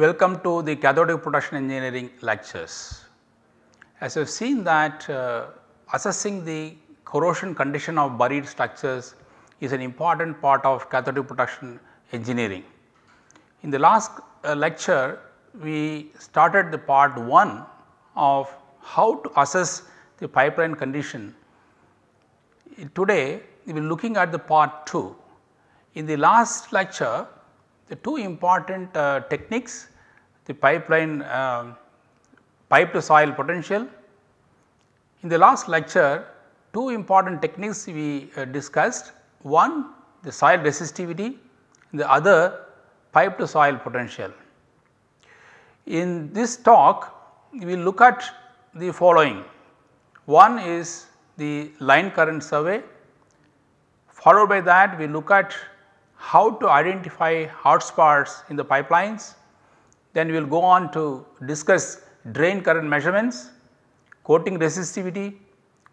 Welcome to the cathodic protection engineering lectures. As we have seen that uh, assessing the corrosion condition of buried structures is an important part of cathodic protection engineering. In the last uh, lecture, we started the part 1 of how to assess the pipeline condition. Today, we will be looking at the part 2. In the last lecture, the two important uh, techniques the pipeline uh, pipe to soil potential. In the last lecture two important techniques we uh, discussed one the soil resistivity the other pipe to soil potential. In this talk we will look at the following one is the line current survey followed by that we look at how to identify hotspots in the pipelines. Then we will go on to discuss drain current measurements, coating resistivity,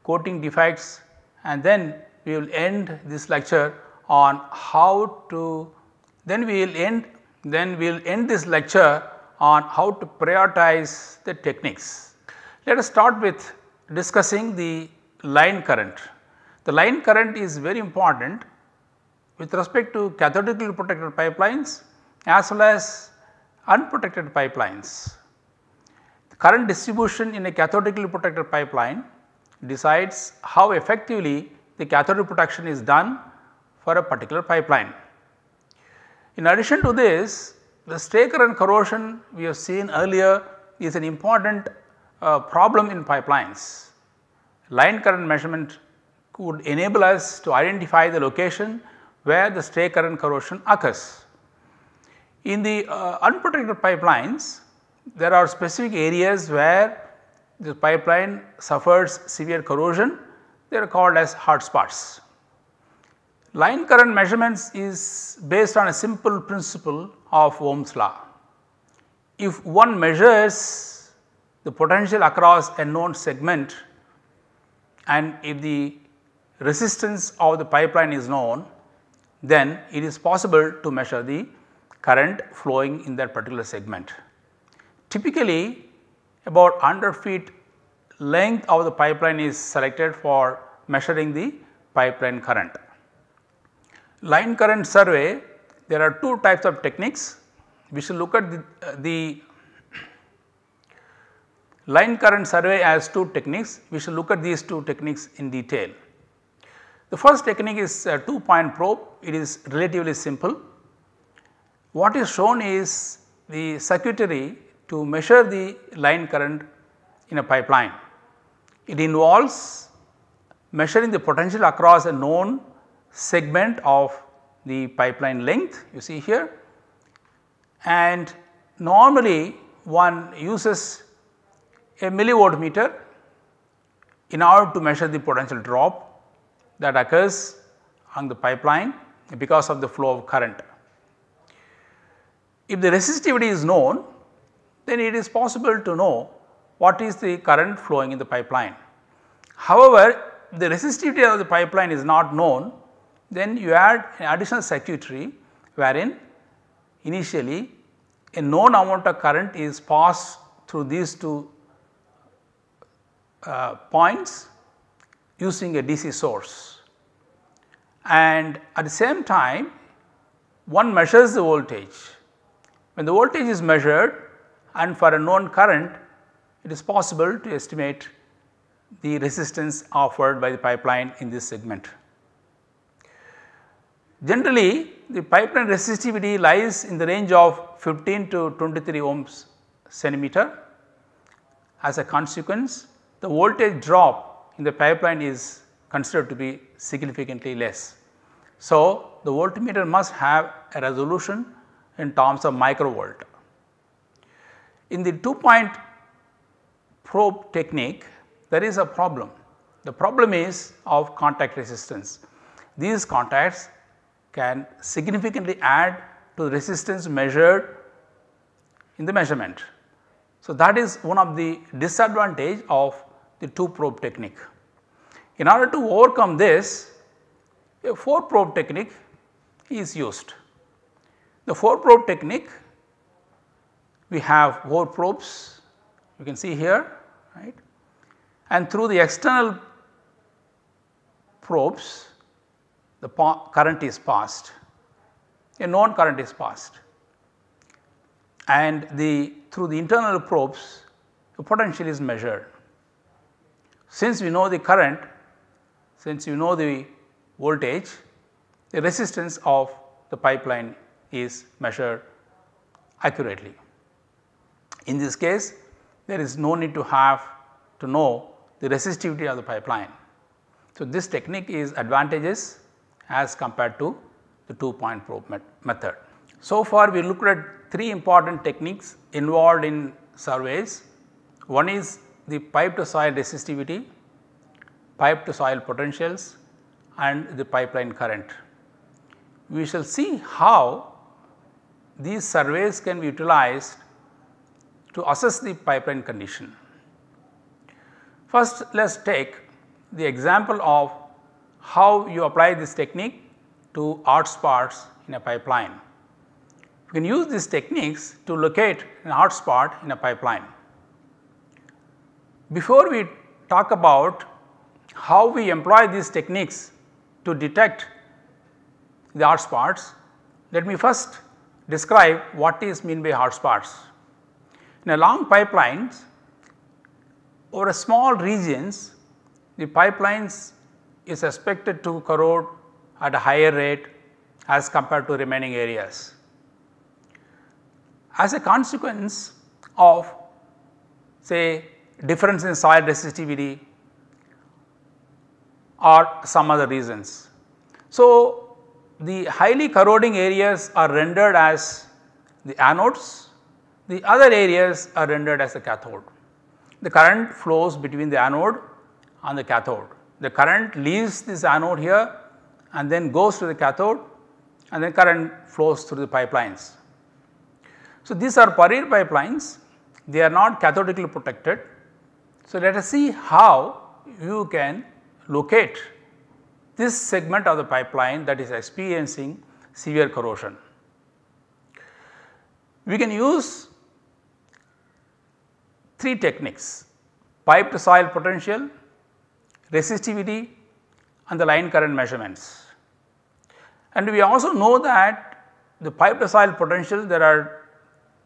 coating defects and then we will end this lecture on how to then we will end then we will end this lecture on how to prioritize the techniques. Let us start with discussing the line current. The line current is very important with respect to cathodically protected pipelines as well as unprotected pipelines. The current distribution in a cathodically protected pipeline decides how effectively the cathode protection is done for a particular pipeline. In addition to this, the stray current corrosion we have seen earlier is an important uh, problem in pipelines. Line current measurement could enable us to identify the location where the stray current corrosion occurs. In the uh, unprotected pipelines, there are specific areas where the pipeline suffers severe corrosion, they are called as hot spots. Line current measurements is based on a simple principle of Ohm's law. If one measures the potential across a known segment and if the resistance of the pipeline is known, then it is possible to measure the current flowing in that particular segment. Typically about 100 feet length of the pipeline is selected for measuring the pipeline current. Line current survey there are two types of techniques. We should look at the, uh, the line current survey as two techniques. We should look at these two techniques in detail. The first technique is a uh, 2 point probe, it is relatively simple. What is shown is the circuitry to measure the line current in a pipeline. It involves measuring the potential across a known segment of the pipeline length you see here and normally one uses a millivolt meter in order to measure the potential drop that occurs on the pipeline because of the flow of current. If the resistivity is known, then it is possible to know what is the current flowing in the pipeline. However, the resistivity of the pipeline is not known, then you add an additional circuitry wherein initially a known amount of current is passed through these two uh, points using a DC source and at the same time one measures the voltage. When the voltage is measured and for a known current it is possible to estimate the resistance offered by the pipeline in this segment. Generally the pipeline resistivity lies in the range of 15 to 23 ohms centimeter. As a consequence the voltage drop in the pipeline is considered to be significantly less. So, the voltmeter must have a resolution in terms of microvolt. In the two point probe technique there is a problem. The problem is of contact resistance. These contacts can significantly add to the resistance measured in the measurement. So, that is one of the disadvantage of the two probe technique. In order to overcome this a 4 probe technique is used. The 4 probe technique we have 4 probes you can see here right and through the external probes the current is passed a known current is passed and the through the internal probes the potential is measured. Since we know the current since you know the voltage, the resistance of the pipeline is measured accurately. In this case, there is no need to have to know the resistivity of the pipeline. So, this technique is advantageous as compared to the two point probe met method. So far we looked at three important techniques involved in surveys. One is the pipe to soil resistivity, pipe to soil potentials and the pipeline current. We shall see how these surveys can be utilized to assess the pipeline condition. First let us take the example of how you apply this technique to hot spots in a pipeline. You can use these techniques to locate an hot spot in a pipeline. Before we talk about how we employ these techniques to detect the hard spots, let me first describe what is mean by hard spots. In a long pipelines, over a small regions, the pipelines is expected to corrode at a higher rate as compared to remaining areas. As a consequence of say difference in soil resistivity or some other reasons. So, the highly corroding areas are rendered as the anodes, the other areas are rendered as the cathode. The current flows between the anode and the cathode. The current leaves this anode here and then goes to the cathode and then current flows through the pipelines. So, these are parade pipelines, they are not cathodically protected. So, let us see how you can locate this segment of the pipeline that is experiencing severe corrosion. We can use three techniques pipe to soil potential, resistivity and the line current measurements. And we also know that the pipe to soil potential there are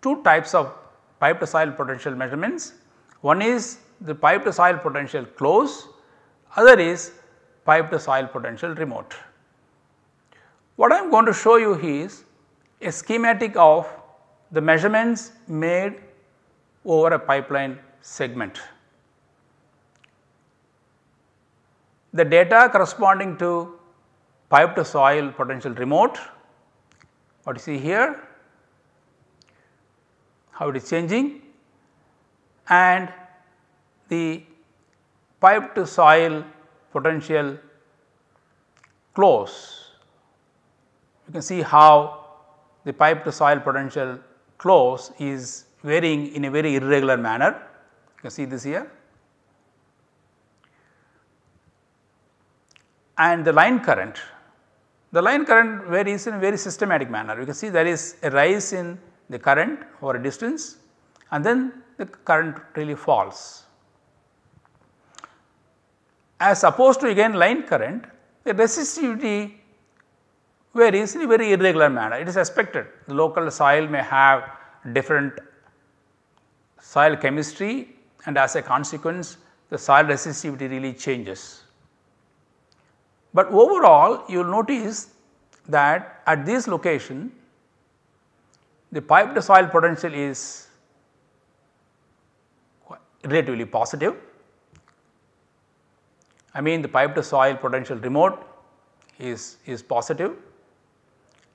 two types of pipe to soil potential measurements. One is the pipe to soil potential close other is pipe to soil potential remote. What I am going to show you is a schematic of the measurements made over a pipeline segment. The data corresponding to pipe to soil potential remote, what you see here, how it is changing and the pipe to soil potential close. You can see how the pipe to soil potential close is varying in a very irregular manner. You can see this here. And the line current, the line current varies in a very systematic manner. You can see there is a rise in the current over a distance and then the current really falls as opposed to again line current the resistivity varies in a very irregular manner. It is expected the local soil may have different soil chemistry and as a consequence the soil resistivity really changes. But overall you will notice that at this location the pipe soil potential is relatively positive I mean the pipe to soil potential remote is, is positive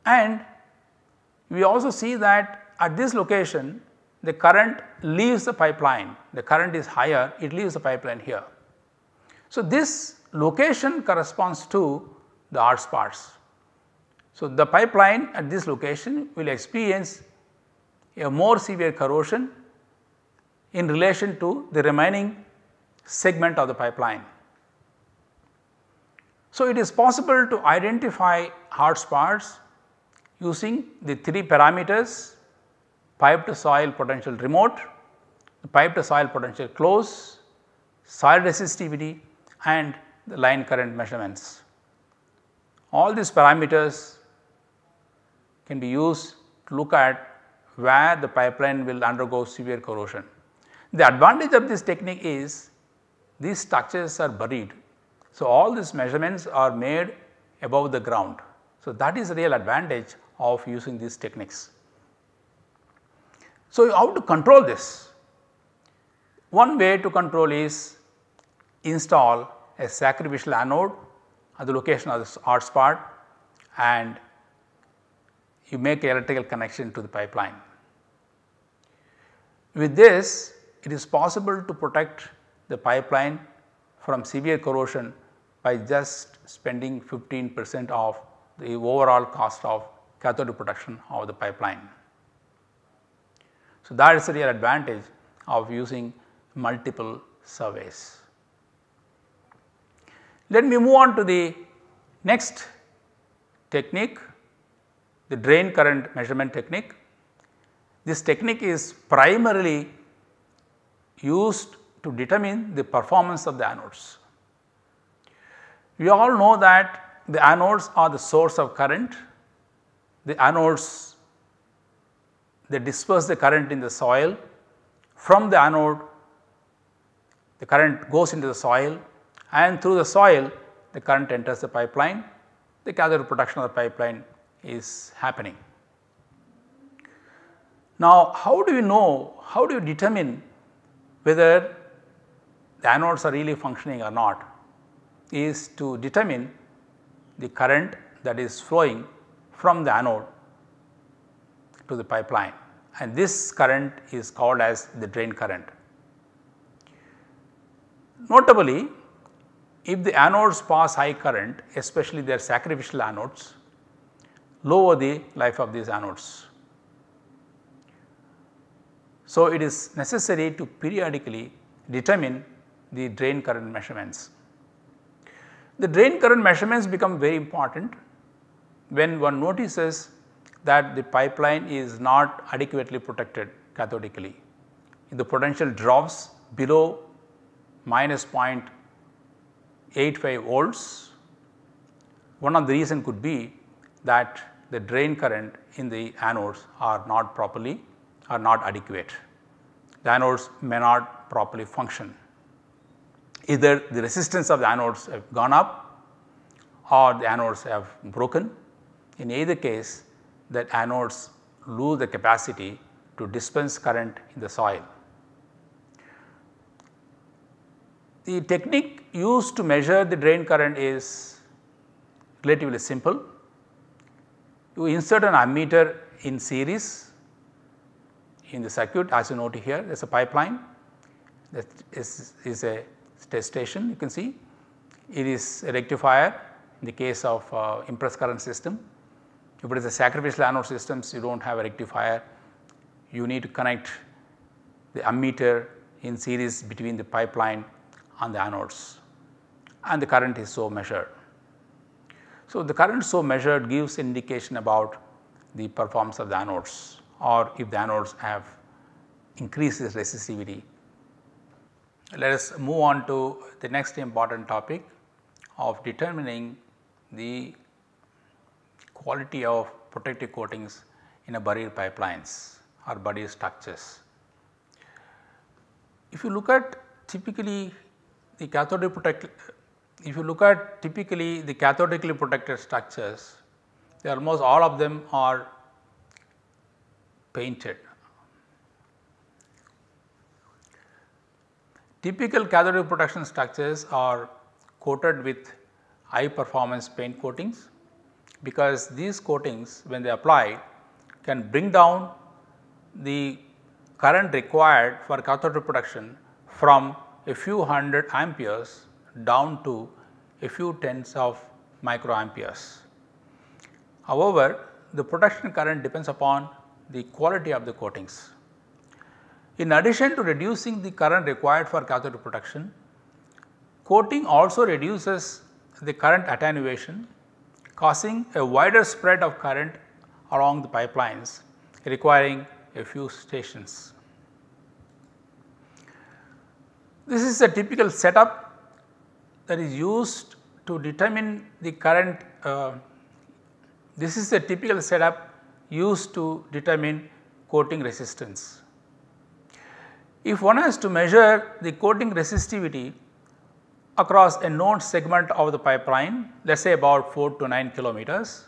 and we also see that at this location the current leaves the pipeline, the current is higher, it leaves the pipeline here. So, this location corresponds to the hard spots. So, the pipeline at this location will experience a more severe corrosion in relation to the remaining segment of the pipeline. So, it is possible to identify hard spots using the three parameters pipe to soil potential remote, pipe to soil potential close, soil resistivity and the line current measurements. All these parameters can be used to look at where the pipeline will undergo severe corrosion. The advantage of this technique is these structures are buried so, all these measurements are made above the ground. So, that is the real advantage of using these techniques. So, how to control this? One way to control is install a sacrificial anode at the location of this hot spot and you make electrical connection to the pipeline. With this it is possible to protect the pipeline from severe corrosion by just spending 15 percent of the overall cost of cathode production of the pipeline. So, that is the real advantage of using multiple surveys. Let me move on to the next technique the drain current measurement technique. This technique is primarily used to determine the performance of the anodes. We all know that the anodes are the source of current, the anodes they disperse the current in the soil. From the anode the current goes into the soil and through the soil the current enters the pipeline, the cathode production of the pipeline is happening. Now, how do you know, how do you determine whether the anodes are really functioning or not? is to determine the current that is flowing from the anode to the pipeline and this current is called as the drain current. Notably, if the anodes pass high current especially their sacrificial anodes lower the life of these anodes. So, it is necessary to periodically determine the drain current measurements. The drain current measurements become very important when one notices that the pipeline is not adequately protected cathodically. If the potential drops below minus 0.85 volts, one of the reason could be that the drain current in the anodes are not properly are not adequate. The anodes may not properly function either the resistance of the anodes have gone up or the anodes have broken. In either case that anodes lose the capacity to dispense current in the soil. The technique used to measure the drain current is relatively simple. You insert an ammeter in series in the circuit as you note here there is a pipeline that is, is a test station you can see it is a rectifier in the case of uh, impressed current system. If it is a sacrificial anode systems you do not have a rectifier you need to connect the ammeter in series between the pipeline and the anodes and the current is so measured. So, the current so measured gives indication about the performance of the anodes or if the anodes have increased resistivity let us move on to the next important topic of determining the quality of protective coatings in a barrier pipelines or barrier structures. If you look at typically the cathodic protect, if you look at typically the cathodically protected structures, almost all of them are painted Typical cathode protection structures are coated with high performance paint coatings because these coatings when they apply can bring down the current required for cathode protection from a few hundred amperes down to a few tens of microamperes. However, the protection current depends upon the quality of the coatings. In addition to reducing the current required for cathode protection, coating also reduces the current attenuation causing a wider spread of current along the pipelines requiring a few stations. This is a typical setup that is used to determine the current. Uh, this is a typical setup used to determine coating resistance. If one has to measure the coating resistivity across a known segment of the pipeline let us say about 4 to 9 kilometers,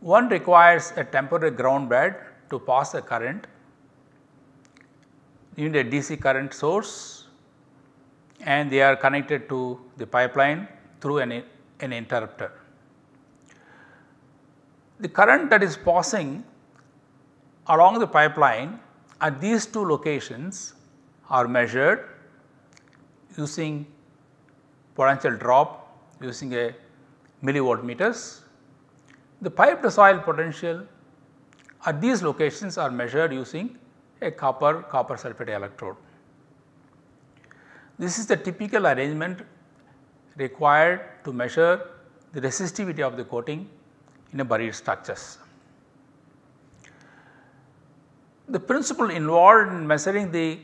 one requires a temporary ground bed to pass a current, you need a DC current source and they are connected to the pipeline through an, an interrupter. The current that is passing along the pipeline at these two locations are measured using potential drop using a millivolt meters. The pipe to soil potential at these locations are measured using a copper copper sulphate electrode. This is the typical arrangement required to measure the resistivity of the coating in a buried structures. The principle involved in measuring the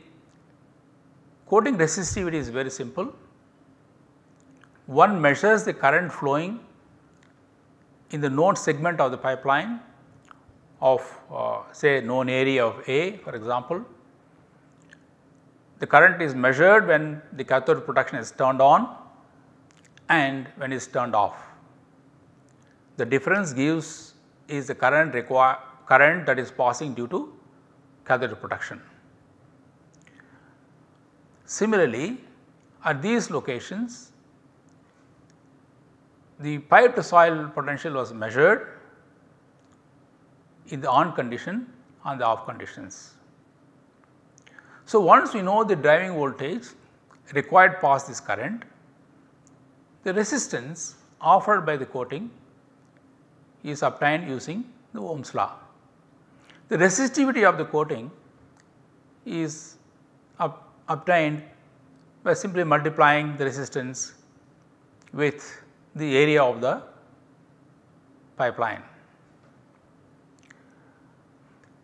coating resistivity is very simple. One measures the current flowing in the known segment of the pipeline of uh, say known area of A for example. The current is measured when the cathode protection is turned on and when it is turned off. The difference gives is the current require current that is passing due to catheter protection. Similarly, at these locations the pipe to soil potential was measured in the on condition and the off conditions. So, once we know the driving voltage required pass this current, the resistance offered by the coating is obtained using the Ohm's law. The resistivity of the coating is obtained by simply multiplying the resistance with the area of the pipeline.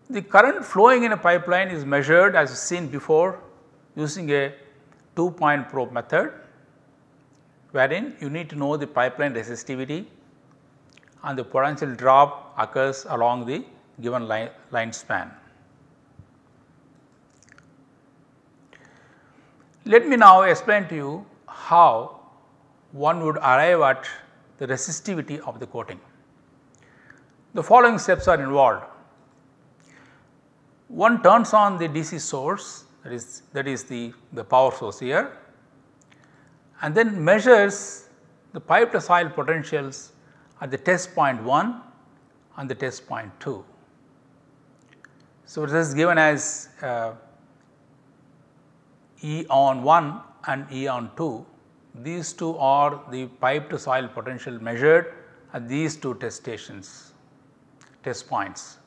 The current flowing in a pipeline is measured as seen before using a two point probe method wherein you need to know the pipeline resistivity and the potential drop occurs along the given line, line span. Let me now explain to you how one would arrive at the resistivity of the coating. The following steps are involved. One turns on the DC source that is that is the, the power source here and then measures the pipe to soil potentials at the test point 1 and the test point 2. So, this is given as uh, E on 1 and E on 2. These two are the pipe to soil potential measured at these two test stations, test points.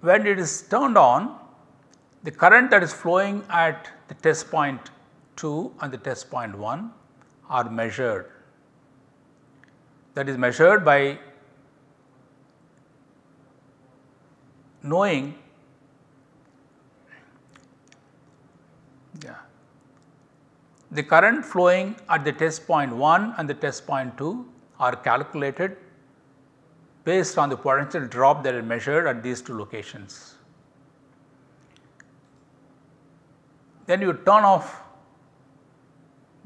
When it is turned on, the current that is flowing at the test point 2 and the test point 1 are measured. That is measured by knowing yeah, the current flowing at the test point 1 and the test point 2 are calculated based on the potential drop that is measured at these two locations. Then you turn off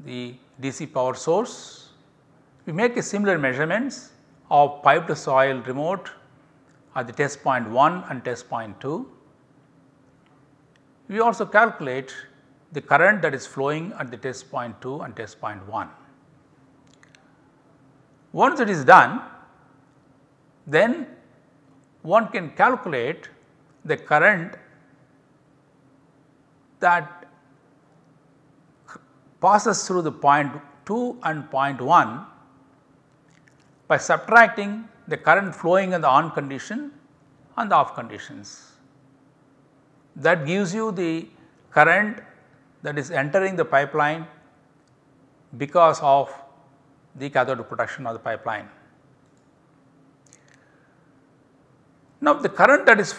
the DC power source, we make a similar measurements of pipe to soil remote at the test point 1 and test point 2. We also calculate the current that is flowing at the test point 2 and test point 1. Once it is done, then one can calculate the current that passes through the point 2 and point 1 by subtracting the current flowing in the on condition and the off conditions. That gives you the current that is entering the pipeline because of the cathode protection of the pipeline. Now, the current that is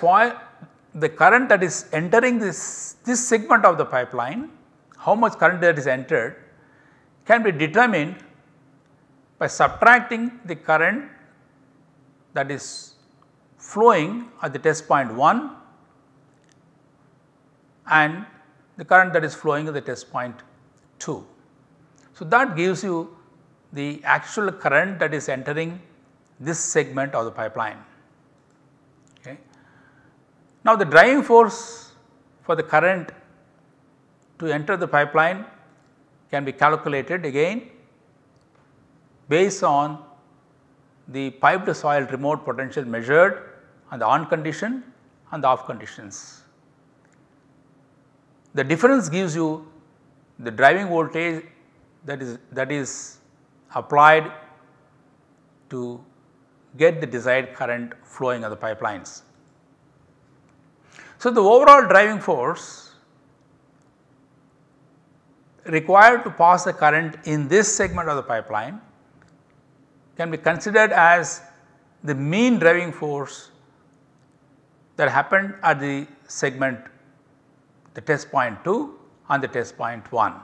the current that is entering this, this segment of the pipeline, how much current that is entered can be determined by subtracting the current that is flowing at the test point 1 and the current that is flowing at the test point 2. So, that gives you the actual current that is entering this segment of the pipeline. Okay. Now, the driving force for the current to enter the pipeline can be calculated again based on the pipe to soil remote potential measured and the on condition and the off conditions. The difference gives you the driving voltage that is that is applied to get the desired current flowing on the pipelines. So, the overall driving force required to pass the current in this segment of the pipeline can be considered as the mean driving force that happened at the segment the test point 2 and the test point 1.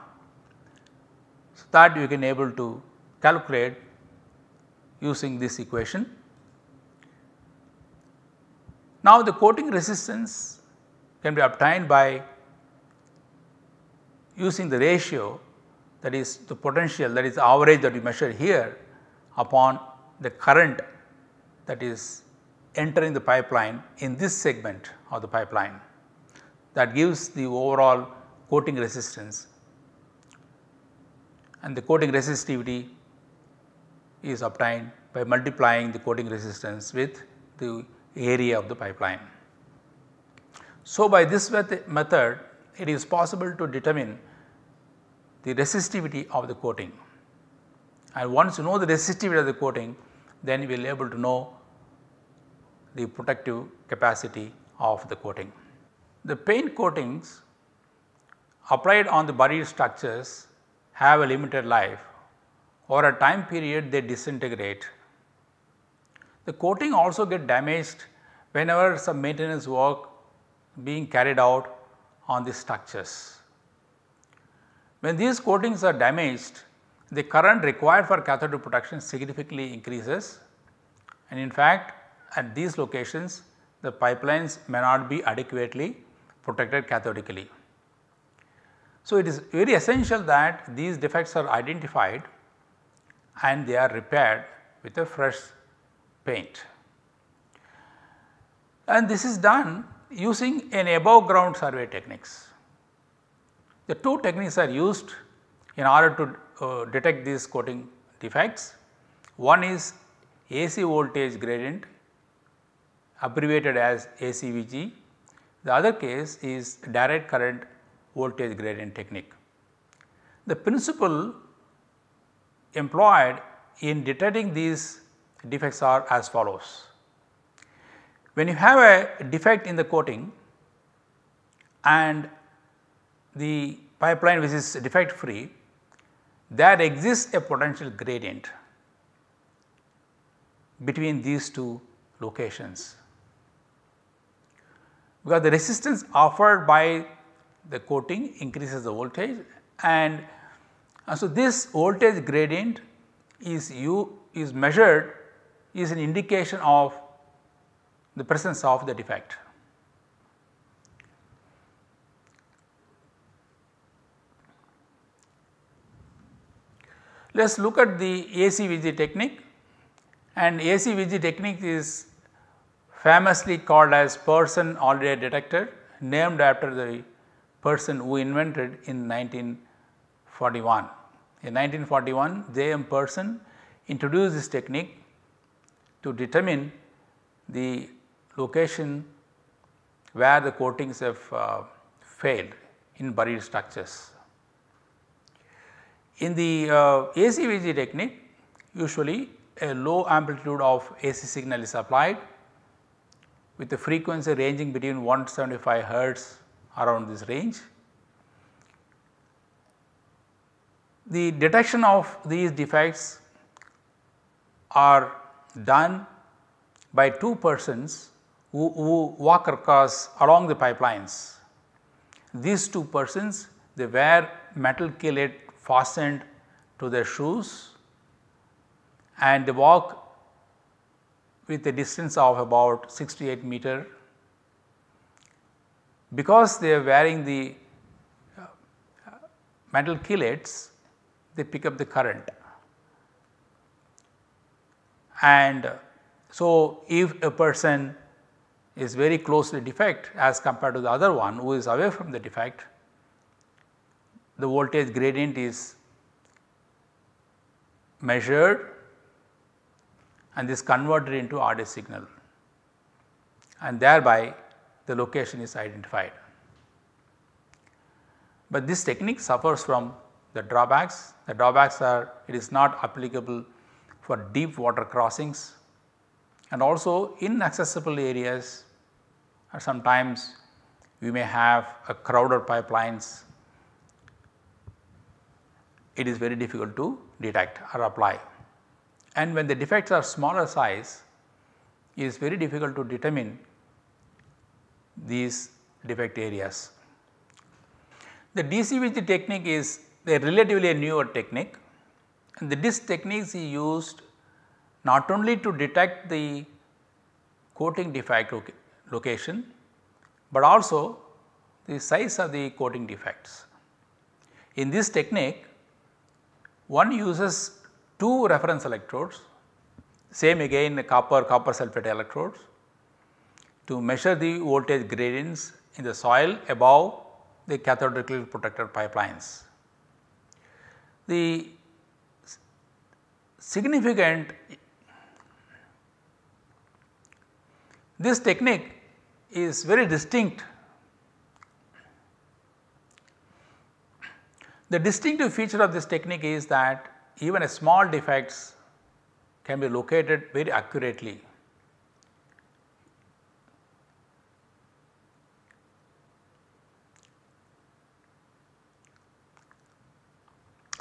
So, that you can able to calculate using this equation. Now, the coating resistance can be obtained by using the ratio that is the potential that is average that we measure here upon the current that is entering the pipeline in this segment of the pipeline that gives the overall coating resistance and the coating resistivity is obtained by multiplying the coating resistance with the area of the pipeline. So, by this method it is possible to determine the resistivity of the coating and once you know the resistivity of the coating then you will be able to know the protective capacity of the coating. The paint coatings applied on the buried structures have a limited life over a time period they disintegrate. The coating also get damaged whenever some maintenance work being carried out on the structures. When these coatings are damaged, the current required for cathode protection significantly increases and in fact at these locations the pipelines may not be adequately protected cathodically. So, it is very essential that these defects are identified and they are repaired with a fresh paint. And this is done using an above ground survey techniques. The two techniques are used in order to uh, detect these coating defects. One is AC voltage gradient abbreviated as ACVG. The other case is direct current voltage gradient technique. The principle employed in detecting these defects are as follows. When you have a defect in the coating and the pipeline which is defect free there exists a potential gradient between these two locations. Because the resistance offered by the coating increases the voltage and, and so this voltage gradient is u is measured is an indication of the presence of the defect. Let us look at the ACVG technique and ACVG technique is famously called as Person Already Detected named after the person who invented in 1941. In 1941 J M Person introduced this technique to determine the location where the coatings have uh, failed in buried structures. In the uh, ACVG technique, usually a low amplitude of AC signal is applied with a frequency ranging between 175 hertz around this range. The detection of these defects are done by two persons who, who walk across along the pipelines. These two persons they wear metal chelate fastened to their shoes and they walk with a distance of about 68 meter. Because they are wearing the uh, metal chelets, they pick up the current. And so, if a person is very close to the defect as compared to the other one who is away from the defect, the voltage gradient is measured and this converted into RD signal and thereby the location is identified. But this technique suffers from the drawbacks. The drawbacks are it is not applicable for deep water crossings and also inaccessible areas or sometimes we may have a crowded pipelines it is very difficult to detect or apply. And when the defects are smaller size, it is very difficult to determine these defect areas. The DCVG technique is a relatively newer technique and the disc techniques is used not only to detect the coating defect location, but also the size of the coating defects. In this technique, one uses two reference electrodes, same again copper, copper sulfate electrodes to measure the voltage gradients in the soil above the cathodically protected pipelines. The significant this technique is very distinct The distinctive feature of this technique is that even a small defects can be located very accurately.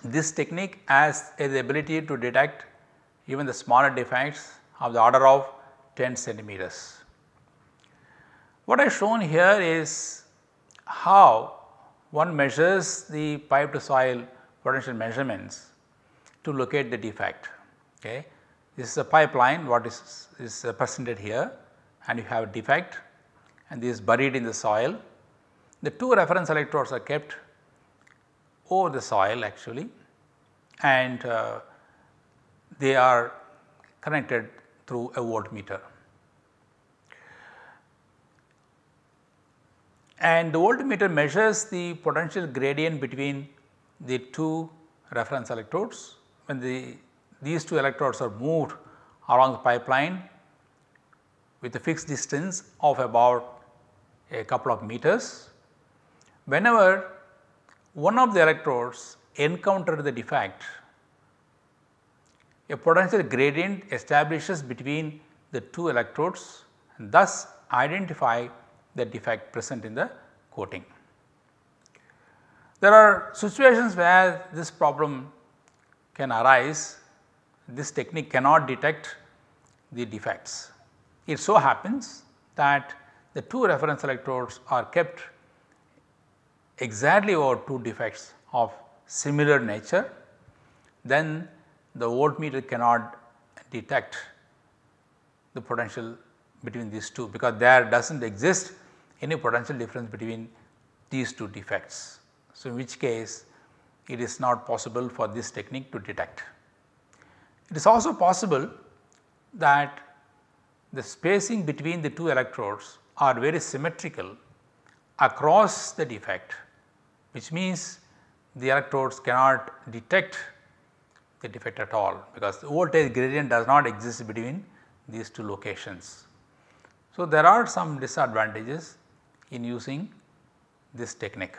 This technique has the ability to detect even the smaller defects of the order of 10 centimeters. What I have shown here is how one measures the pipe to soil potential measurements to locate the defect. Okay. This is a pipeline what is, is presented here and you have a defect and this is buried in the soil. The two reference electrodes are kept over the soil actually and uh, they are connected through a voltmeter. and the voltmeter measures the potential gradient between the two reference electrodes. When the, these two electrodes are moved along the pipeline with a fixed distance of about a couple of meters. Whenever one of the electrodes encountered the defect, a potential gradient establishes between the two electrodes and thus identify the defect present in the coating. There are situations where this problem can arise, this technique cannot detect the defects. It so happens that the two reference electrodes are kept exactly over two defects of similar nature, then the voltmeter cannot detect the potential between these two because there does not exist any potential difference between these two defects. So, in which case it is not possible for this technique to detect. It is also possible that the spacing between the two electrodes are very symmetrical across the defect which means the electrodes cannot detect the defect at all because the voltage gradient does not exist between these two locations. So, there are some disadvantages in using this technique.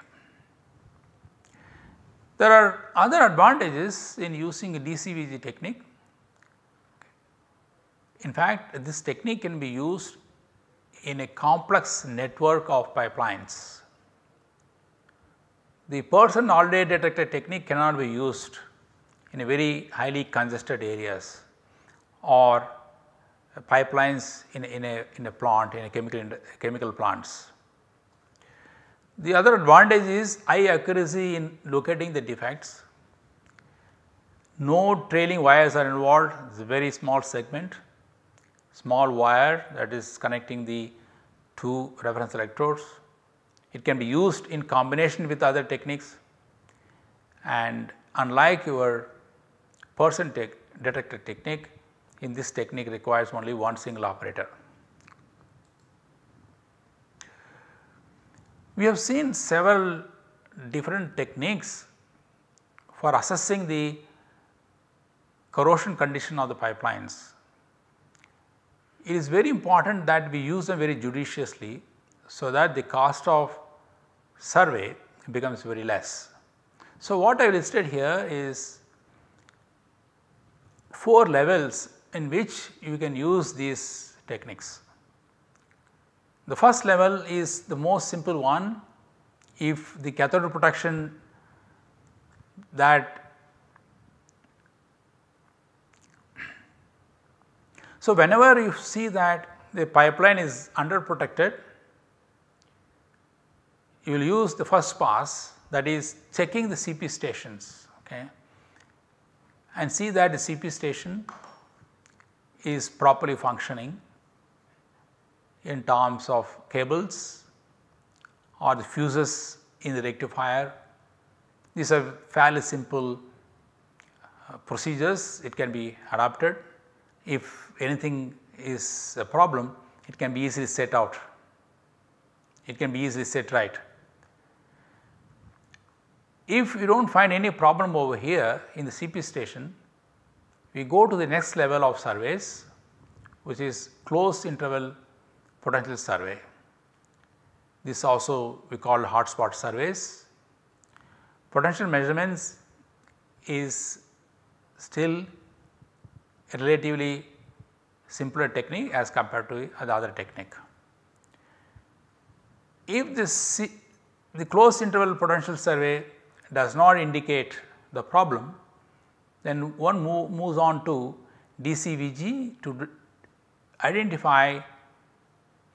There are other advantages in using a DCVG technique. In fact, this technique can be used in a complex network of pipelines. The person all-day detector technique cannot be used in a very highly congested areas or pipelines in, in, a, in a plant in a chemical, chemical plants. The other advantage is high accuracy in locating the defects. No trailing wires are involved, it is a very small segment, small wire that is connecting the two reference electrodes. It can be used in combination with other techniques and unlike your person detector technique, in this technique requires only one single operator. We have seen several different techniques for assessing the corrosion condition of the pipelines. It is very important that we use them very judiciously so that the cost of survey becomes very less. So, what I listed here is 4 levels in which you can use these techniques. The first level is the most simple one if the cathode protection that So, whenever you see that the pipeline is under protected, you will use the first pass that is checking the CP stations okay, and see that the CP station is properly functioning in terms of cables or the fuses in the rectifier. These are fairly simple uh, procedures it can be adapted. If anything is a problem it can be easily set out, it can be easily set right. If you do not find any problem over here in the CP station, we go to the next level of surveys which is closed interval potential survey. This also we call hotspot surveys. Potential measurements is still a relatively simpler technique as compared to the other technique. If this the closed interval potential survey does not indicate the problem, then one move, moves on to DCVG to identify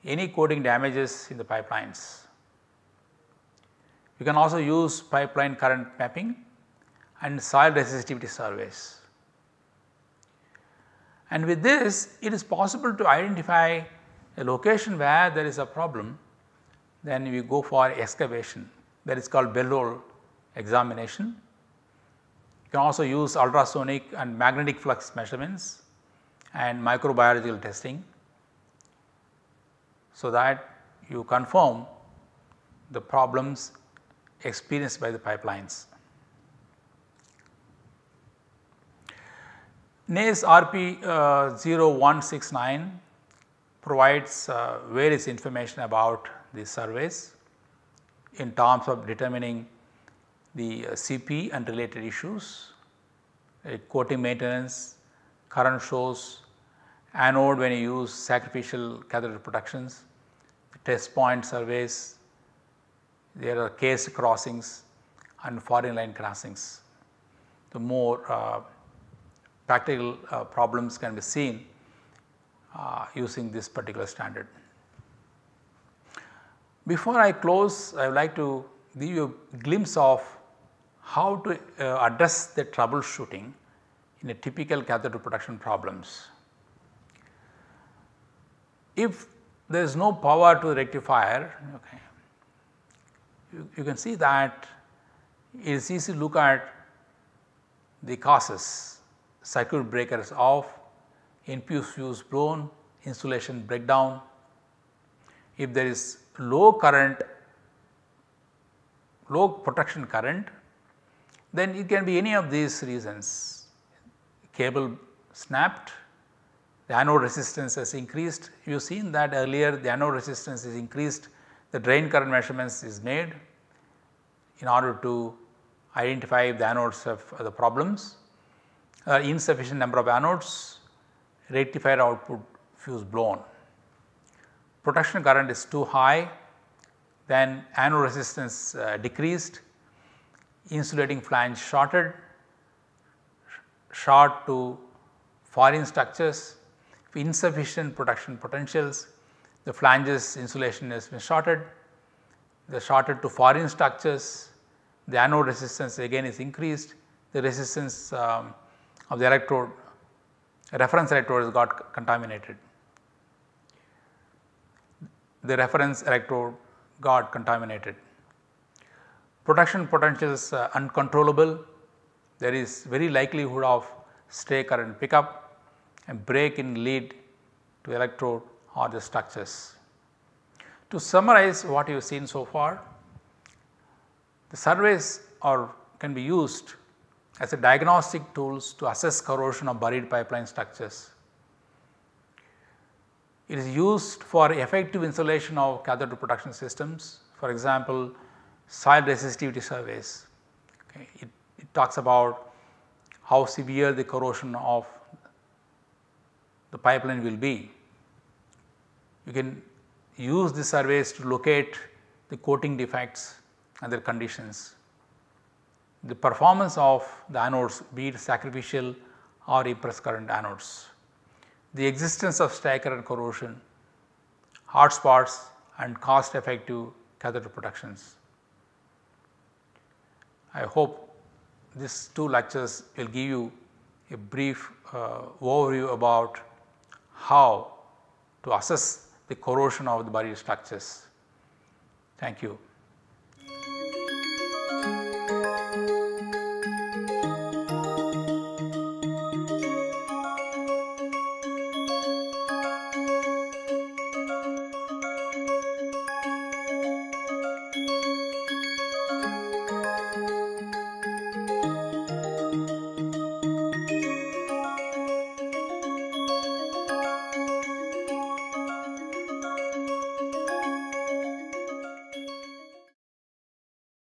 any coating damages in the pipelines. You can also use pipeline current mapping and soil resistivity surveys. And with this it is possible to identify a location where there is a problem then we go for excavation that is called bell examination. You can also use ultrasonic and magnetic flux measurements and microbiological testing so that you confirm the problems experienced by the pipelines. NACE RP uh, 0169 provides uh, various information about the surveys in terms of determining the uh, CP and related issues, like uh, coating maintenance, current shows, anode when you use sacrificial catheter protections, test point surveys, there are case crossings and foreign line crossings. The more uh, practical uh, problems can be seen uh, using this particular standard. Before I close, I would like to give you a glimpse of how to uh, address the troubleshooting in a typical catheter production problems. If there is no power to the rectifier. Okay. You, you can see that it is easy to look at the causes circuit breakers off, NPU fuse blown, insulation breakdown. If there is low current, low protection current, then it can be any of these reasons cable snapped, the anode resistance has increased. You have seen that earlier the anode resistance is increased, the drain current measurements is made in order to identify the anodes of the problems. Uh, insufficient number of anodes, rectifier output fuse blown. Protection current is too high, then anode resistance uh, decreased, insulating flange shorted, short to foreign structures, insufficient production potentials, the flanges insulation has been shorted, The shorted to foreign structures, the anode resistance again is increased, the resistance um, of the electrode reference electrode has got contaminated. The reference electrode got contaminated. Production potential is uh, uncontrollable, there is very likelihood of stray current pickup and break in lead to electrode or the structures. To summarize what you have seen so far, the surveys are can be used as a diagnostic tools to assess corrosion of buried pipeline structures. It is used for effective insulation of cathode production systems for example, soil resistivity surveys. Okay. It, it talks about how severe the corrosion of pipeline will be. You can use the surveys to locate the coating defects and their conditions. The performance of the anodes be it sacrificial or impressed current anodes. The existence of stacker and corrosion, hot spots and cost effective catheter protections. I hope these two lectures will give you a brief uh, overview about how to assess the corrosion of the barrier structures. Thank you.